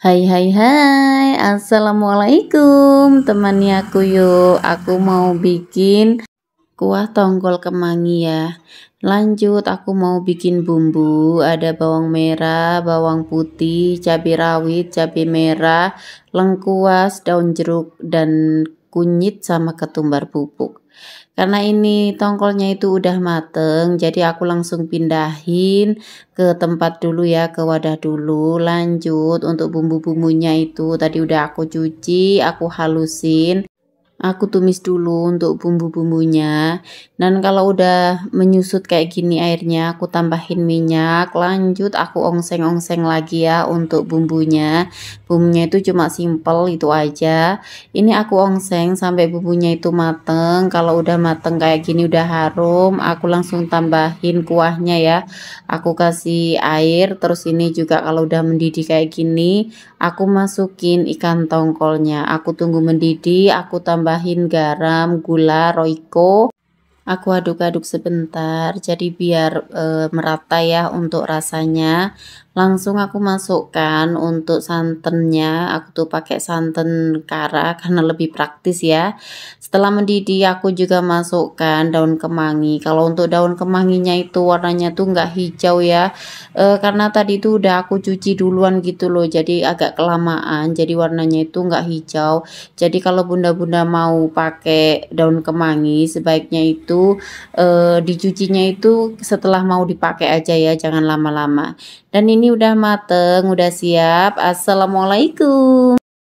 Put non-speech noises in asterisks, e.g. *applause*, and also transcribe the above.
Hai hai hai Assalamualaikum temani aku yuk Aku mau bikin kuah tongkol kemangi ya Lanjut aku mau bikin bumbu Ada bawang merah, bawang putih, cabai rawit, cabai merah Lengkuas, daun jeruk dan kunyit sama ketumbar bubuk. Karena ini tongkolnya itu udah mateng, jadi aku langsung pindahin ke tempat dulu ya, ke wadah dulu. Lanjut untuk bumbu-bumbunya itu tadi udah aku cuci, aku halusin. Aku tumis dulu untuk bumbu-bumbunya. Dan kalau udah menyusut kayak gini airnya, aku tambahin minyak. Lanjut aku ongseng-ongseng lagi ya untuk bumbunya. Bumbunya itu cuma simple itu aja. Ini aku ongseng sampai bumbunya itu mateng. Kalau udah mateng kayak gini udah harum, aku langsung tambahin kuahnya ya. Aku kasih air, terus ini juga kalau udah mendidih kayak gini, aku masukin ikan tongkolnya. Aku tunggu mendidih, aku tambah tambahin garam, gula, roiko. Aku aduk-aduk sebentar jadi biar e, merata ya untuk rasanya langsung aku masukkan untuk santannya aku tuh pakai santan kara *laughs* karena lebih praktis ya setelah mendidih aku juga masukkan daun kemangi kalau untuk daun kemanginya itu warnanya tuh nggak hijau ya e, karena tadi itu udah aku cuci duluan gitu loh jadi agak kelamaan jadi warnanya itu nggak hijau jadi kalau bunda-bunda mau pakai daun kemangi sebaiknya itu e, dicucinya itu setelah mau dipakai aja ya jangan lama-lama dan ini ini udah mateng, udah siap. Assalamualaikum.